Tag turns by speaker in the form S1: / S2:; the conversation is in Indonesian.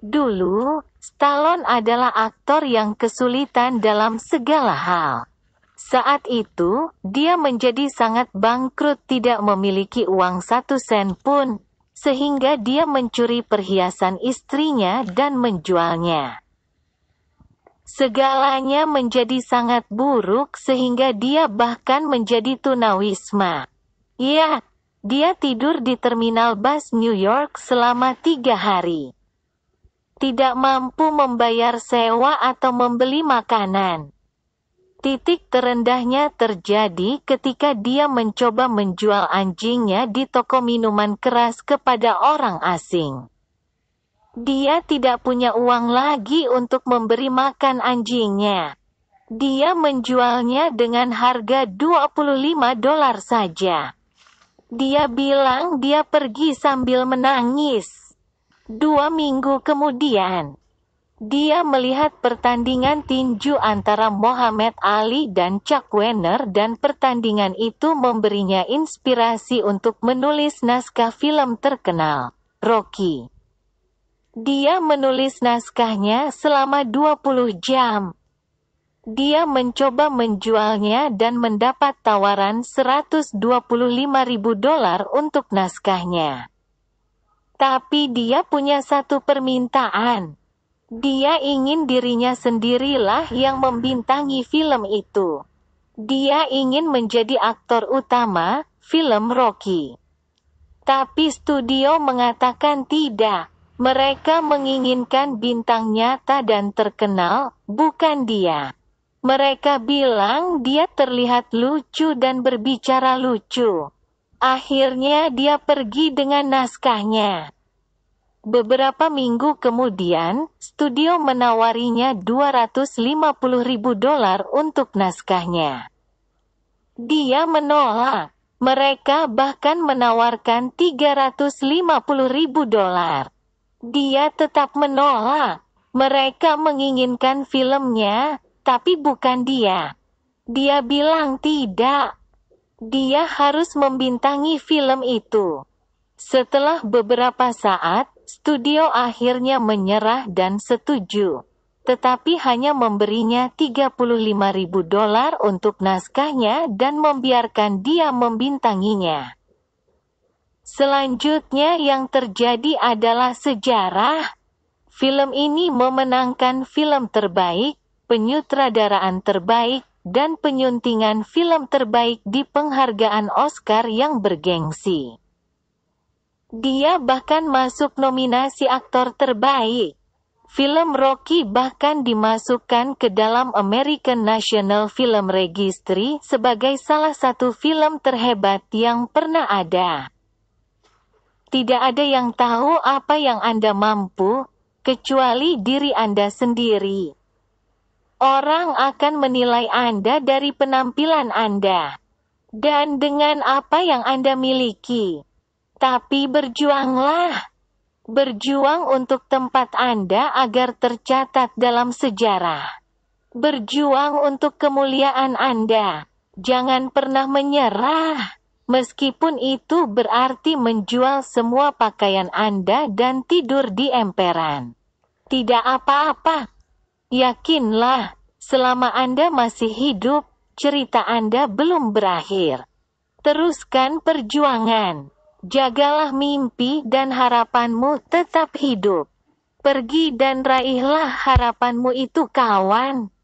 S1: Dulu, Stallone adalah aktor yang kesulitan dalam segala hal. Saat itu, dia menjadi sangat bangkrut tidak memiliki uang satu sen pun, sehingga dia mencuri perhiasan istrinya dan menjualnya. Segalanya menjadi sangat buruk sehingga dia bahkan menjadi tunawisma. Iya, dia tidur di terminal bus New York selama tiga hari tidak mampu membayar sewa atau membeli makanan. Titik terendahnya terjadi ketika dia mencoba menjual anjingnya di toko minuman keras kepada orang asing. Dia tidak punya uang lagi untuk memberi makan anjingnya. Dia menjualnya dengan harga 25 dolar saja. Dia bilang dia pergi sambil menangis. Dua minggu kemudian, dia melihat pertandingan tinju antara Muhammad Ali dan Chuck Wenner dan pertandingan itu memberinya inspirasi untuk menulis naskah film terkenal, Rocky. Dia menulis naskahnya selama 20 jam. Dia mencoba menjualnya dan mendapat tawaran 125 ribu dolar untuk naskahnya. Tapi dia punya satu permintaan. Dia ingin dirinya sendirilah yang membintangi film itu. Dia ingin menjadi aktor utama film Rocky. Tapi studio mengatakan tidak. Mereka menginginkan bintang nyata dan terkenal, bukan dia. Mereka bilang dia terlihat lucu dan berbicara lucu. Akhirnya dia pergi dengan naskahnya. Beberapa minggu kemudian, studio menawarinya 250 ribu dolar untuk naskahnya. Dia menolak. Mereka bahkan menawarkan 350 ribu dolar. Dia tetap menolak. Mereka menginginkan filmnya, tapi bukan dia. Dia bilang tidak. Dia harus membintangi film itu. Setelah beberapa saat, studio akhirnya menyerah dan setuju. Tetapi hanya memberinya 35 ribu dolar untuk naskahnya dan membiarkan dia membintanginya. Selanjutnya yang terjadi adalah sejarah. Film ini memenangkan film terbaik, penyutradaraan terbaik, dan penyuntingan film terbaik di penghargaan Oscar yang bergengsi. Dia bahkan masuk nominasi aktor terbaik. Film Rocky bahkan dimasukkan ke dalam American National Film Registry sebagai salah satu film terhebat yang pernah ada. Tidak ada yang tahu apa yang Anda mampu, kecuali diri Anda sendiri. Orang akan menilai Anda dari penampilan Anda dan dengan apa yang Anda miliki. Tapi berjuanglah. Berjuang untuk tempat Anda agar tercatat dalam sejarah. Berjuang untuk kemuliaan Anda. Jangan pernah menyerah. Meskipun itu berarti menjual semua pakaian Anda dan tidur di emperan. Tidak apa-apa, Yakinlah, selama Anda masih hidup, cerita Anda belum berakhir. Teruskan perjuangan. Jagalah mimpi dan harapanmu tetap hidup. Pergi dan raihlah harapanmu itu kawan.